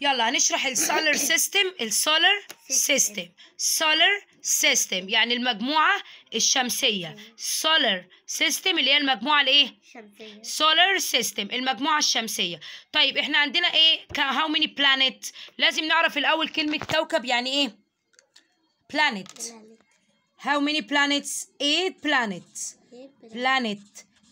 يلا هنشرح السولر سيستم السولر سيستم سولر سيستم يعني المجموعة الشمسية سولر سيستم اللي هي المجموعة الايه الشمسية سولر سيستم المجموعة الشمسية طيب احنا عندنا ايه هاو ميني بلانيت لازم نعرف الاول كلمة كوكب يعني ايه بلانيت هاو ميني بلانيتس ايه بلانيت بلانيت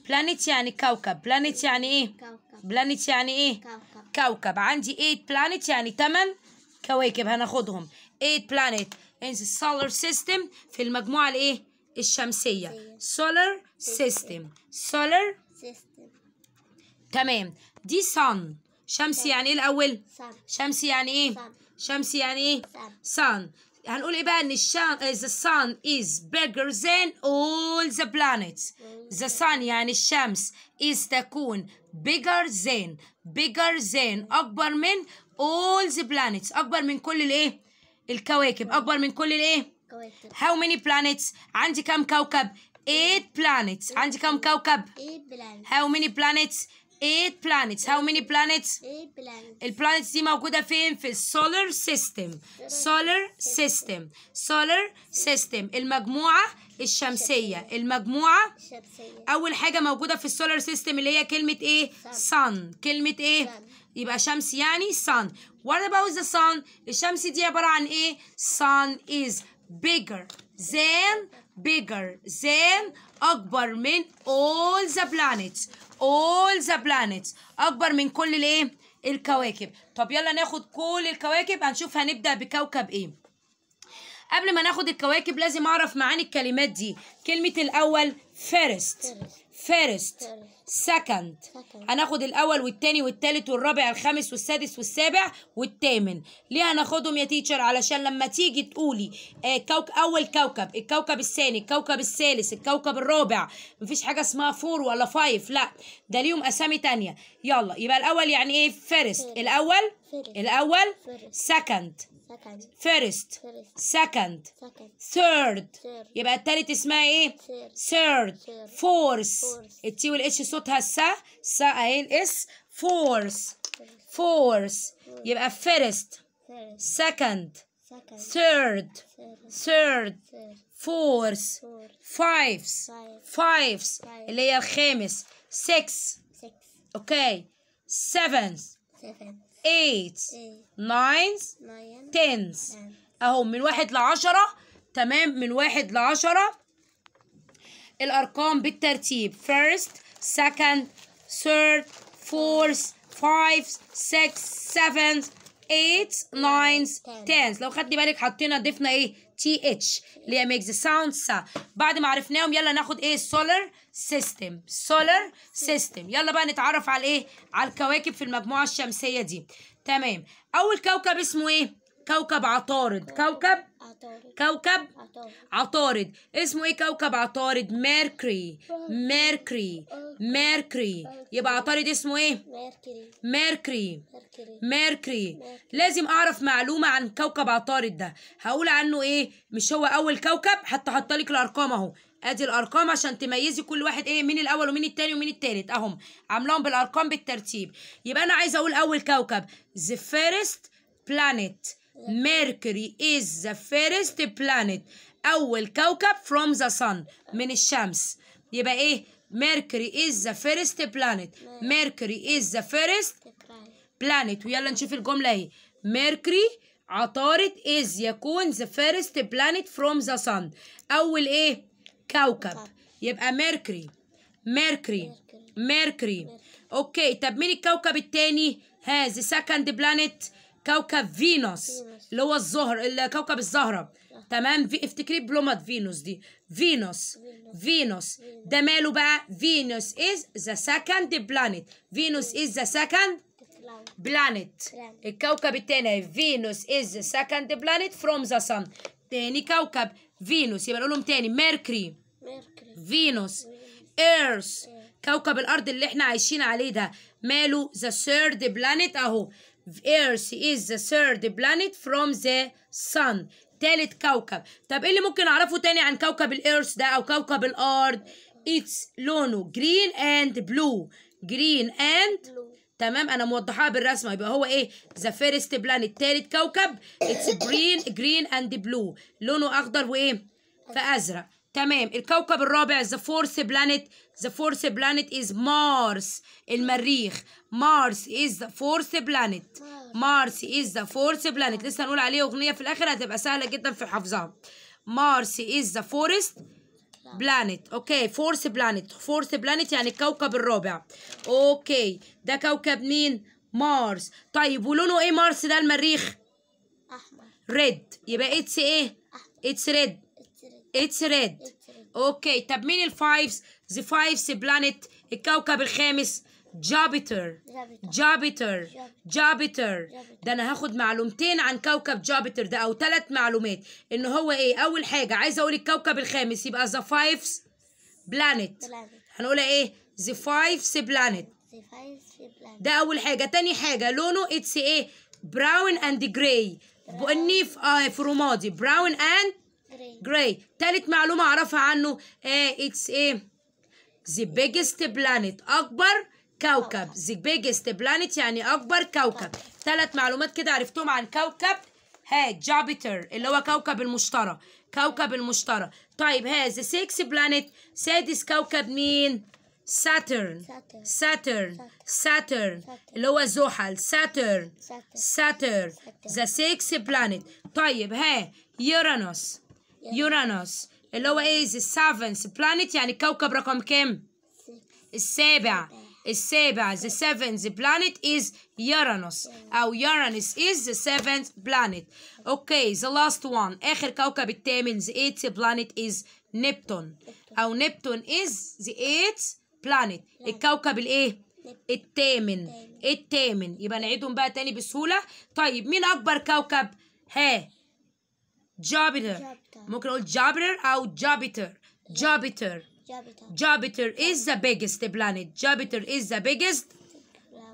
بلانيت يعني كوكب بلانيت يعني ايه كوكب بلانيت يعني ايه كوكب كوكب عندي 8 بلانيت يعني 8 كواكب هناخدهم 8 بلانيت in the solar system في المجموعة الايه الشمسية solar system solar system تمام دي sun شمس يعني ايه الاول شمس يعني ايه شمس يعني ايه sun هنقول ايه بقى ان الشم... the sun is bigger than all the planets the sun يعني الشمس is تكون bigger than bigger than اكبر من all the planets اكبر من كل الايه الكواكب اكبر من كل الايه how many planets عندي كم كوكب 8 planets عندي كم كوكب 8 planets how many planets 8 planets how many planets 8 planets planets دي موجوده فين في السولار سيستم سولار سيستم سولار سيستم المجموعه الشمسيه المجموعه الشمسيه اول حاجه موجوده في السولار سيستم اللي هي كلمه ايه sun كلمه ايه يبقى شمس يعني sun what about the sun الشمس دي عبارة عن ايه sun is bigger than bigger than أكبر من all the planets all the planets أكبر من كل الايه الكواكب طب يلا ناخد كل الكواكب هنشوف هنبدأ بكوكب ايه قبل ما ناخد الكواكب لازم اعرف معاني الكلمات دي كلمه الاول فيرست فيرست سكند هناخد الاول والتاني والتالت والرابع الخامس والسادس والسابع والثامن ليه هناخدهم يا تيتشر علشان لما تيجي تقولي آه كوك اول كوكب الكوكب الثاني الكوكب الثالث الكوكب الرابع مفيش حاجه اسمها فور ولا فايف لا ده ليهم اسامي تانية يلا يبقى الاول يعني ايه فيرست الاول الاول سكند second first second third يبقى التالت اسمها ايه third fourth التي والاتش صوتها السا سا اهي الاس fourth fourth يبقى first second third third fourth fives fives اللي هي الخامس six اوكي seventh eight nines tens اهو من واحد لعشرة تمام من واحد لعشرة الأرقام بالترتيب first second third fourth five six seven eight nines tens لو خدتي بالك حطينا ضفنا ايه تي اتش اللي هي ميكس ساوند سا بعد ما عرفناهم يلا ناخد ايه السولار سيستم سولار سيستم يلا بقى نتعرف على ايه على الكواكب في المجموعه الشمسيه دي تمام اول كوكب اسمه ايه كوكب عطارد كوكب عطارد. كوكب عطارد. اسمه ايه كوكب عطارد ميركوري ميركوري ميركوري يبقى عطارد اسمه ايه ميركوري ميركوري لازم اعرف معلومه عن كوكب عطارد ده هقول عنه ايه مش هو اول كوكب حتى لك الارقام اهو ادي الارقام عشان تميزي كل واحد ايه مين الاول ومين التاني ومين التالت اهم عاملاهم بالارقام بالترتيب يبقى انا عايزه اقول اول كوكب the first planet ميركوري از ذا فيرست بلانيت اول كوكب فروم ذا صن من الشمس يبقى ايه ميركوري از ذا فيرست بلانيت ميركوري از ذا فيرست بلانيت ويلا نشوف الجمله اهي ميركوري عطارد از يكون ذا فيرست بلانيت فروم ذا صن اول ايه كوكب يبقى ميركوري ميركوري ميركوري اوكي طب مين الكوكب الثاني ها سكند بلانيت كوكب فينوس اللي هو الزهر كوكب الزهره آه. تمام في افتكري بلومة فينوس دي فينوس فينوس ده ماله بقى فينوس از ذا سكند بلانيت فينوس از ذا سكند بلانيت الكوكب الثاني فينوس از ذا سكند بلانيت فروم ذا سان تاني كوكب فينوس يبقى نقولهم لهم تاني ميركري فينوس ايرث كوكب الارض اللي احنا عايشين عليه ده ماله ذا ثيرد بلانيت اهو Earth is the third planet from the sun تالت كوكب طب ايه اللي ممكن اعرفه تاني عن كوكب الايرث ده او كوكب الارض اتس لونه and blue green and blue. تمام انا موضحاها بالرسمه يبقى هو ايه ذا first planet تالت كوكب اتس green green and blue لونه اخضر وايه فازرق تمام الكوكب الرابع ذا فورث بلانيت ذا فورث بلانيت از مارس المريخ مارس از ذا فورث بلانيت مارس از ذا فورث بلانيت لسه هنقول عليه اغنيه في الاخر هتبقى سهله جدا في حفظها مارس از ذا فورست بلانيت اوكي فورث بلانيت فورث بلانيت يعني الكوكب الرابع اوكي ده كوكب مين مارس طيب ولونه ايه مارس ده المريخ احمر ريد يبقى اتس ايه اتس ريد اتس ريد اوكي طب مين الفايفز ذا فايفز بلانيت الكوكب الخامس جابيتر جابيتر جابيتر ده انا هاخد معلومتين عن كوكب جابيتر ده او ثلاث معلومات ان هو ايه اول حاجه عايزه اقول الكوكب الخامس يبقى ذا فايفز بلانيت هنقولها ايه ذا فايفز بلانيت ده اول حاجه تاني حاجه لونه اتس ايه براون اند جراي بني في رمادي براون اند جراي تالت معلومة أعرفها عنه آه إتس إيه ذا بيجست بلانيت أكبر كوكب ذا بيجست بلانيت يعني أكبر كوكب تلات معلومات كده عرفتهم عن كوكب ها جابيتر اللي هو كوكب المشتري كوكب المشتري طيب the sixth بلانيت سادس كوكب مين ساترن ساترن ساترن اللي هو زحل ساترن ساترن ذا سيكس بلانيت طيب ها يورانوس يورانوس اللي هو ايه السافنس بلانيت يعني كوكب رقم كام السابع السابع the seventh planet is Uranus أو Uranus is the seventh planet okay the last one آخر كوكب الثامن the eighth planet is Neptune أو Neptune is the eighth planet الكوكب الإيه؟ الثامن الثامن يبقى نعيدهم بقى تاني بسهولة طيب مين أكبر كوكب؟ ها Jupiter. ممكن أقول Jupiter أو Jupiter. Jupiter. Jupiter is the biggest planet Jupiter is the biggest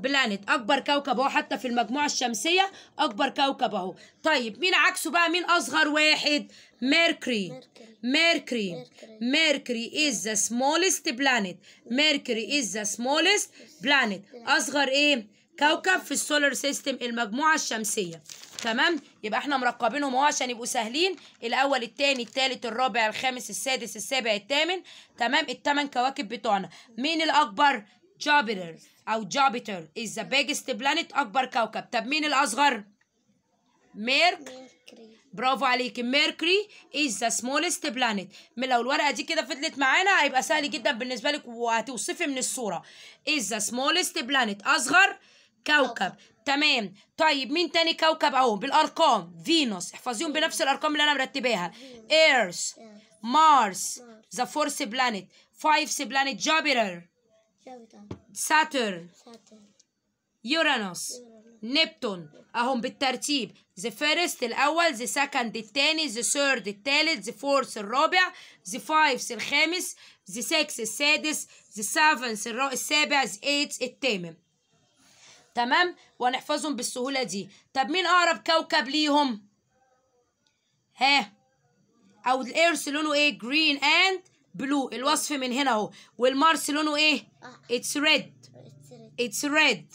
بلانت اكبر كوكب اهو حتى في المجموعه الشمسيه اكبر كوكب اهو طيب مين عكسه بقى مين اصغر واحد ميركوري ميركوري ميركوري از ذا سمولست بلانت ميركوري از ذا سمولست بلانت اصغر ايه كوكب في السولار سيستم المجموعه الشمسيه تمام يبقى احنا مرقبينهم اهو عشان يبقوا سهلين الاول التاني التالت الرابع الخامس السادس السابع الثامن تمام الثمان كواكب بتوعنا مين الاكبر جوبيتر او جوبيتر از ذا بيجست بلانيت اكبر كوكب طب مين الاصغر ميرك برافو عليك ميركوري از ذا سمولست بلانيت من لو الورقه دي كده فضلت معانا هيبقى سهل جدا بالنسبه لك وهتوصفي من الصوره از ذا سمولست بلانيت اصغر كوكب تمام طيب مين تاني كوكب اهو بالارقام فينوس احفظيهم بنفس الارقام اللي انا مرتباها ايرث مارس ذا فورث بلانيت فايفث بلانيت جوبيتر ساتر يورانوس نبتون اهم بالترتيب ذا فيرست الاول ذا سكند الثاني ذا ثيرد الثالث ذا فورث الرابع ذا فايفث الخامس ذا سكس السادس ذا سفنث السابع ذا ايتس الثامن تمام وهنحفظهم بالسهولة دي طب مين أقرب كوكب ليهم ها أو الإيرث لونه إيه جرين أند بلو الوصف من هنا أهو والمارس لونه إيه اتس ريد اتس ريد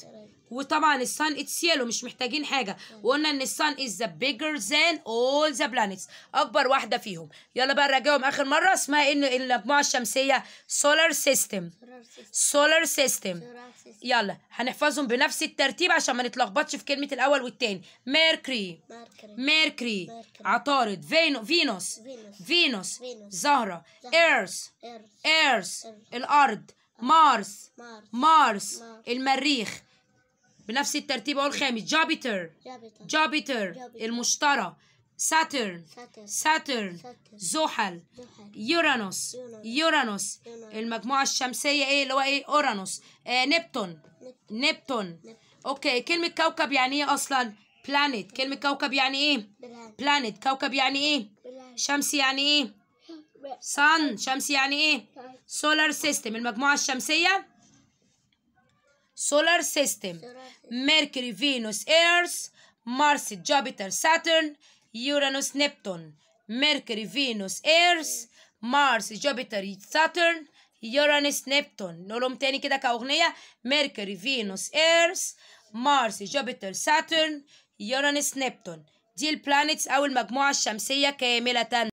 وطبعا السان اتس يلو مش محتاجين حاجه وقلنا ان السان از ذا بيجر ذان اول ذا بلانيتس اكبر واحده فيهم يلا بقى نراجعهم اخر مره اسمها ان المجموعه الشمسيه سولار سيستم سولار سيستم يلا هنحفظهم بنفس الترتيب عشان ما نتلخبطش في كلمه الاول والثاني ميركري ميركري عطارد فينو فينوس فينوس زهره ايرث ايرث الارض مارس مارس المريخ بنفس الترتيب اقول خامس جوبيتر جوبيتر المشتري ساترن ساترن زحل يورانوس يورانوس المجموعة الشمسية ايه اللي هو ايه اورانوس آه نبتون نبتون اوكي كلمة كوكب يعني ايه اصلا بلانيت كلمة كوكب يعني ايه بلانيت كوكب يعني ايه شمس يعني ايه صن شمس يعني ايه سولار سيستم المجموعة الشمسية solar system Mercury Venus Earth Mars Jupiter Saturn Uranus Neptune Mercury Venus Earth Mars Jupiter Saturn Uranus Neptune نقولهم تاني كده كأغنية Mercury Venus Earth Mars Jupiter Saturn Uranus Neptune دي البلانيتس أو المجموعة الشمسية كاملة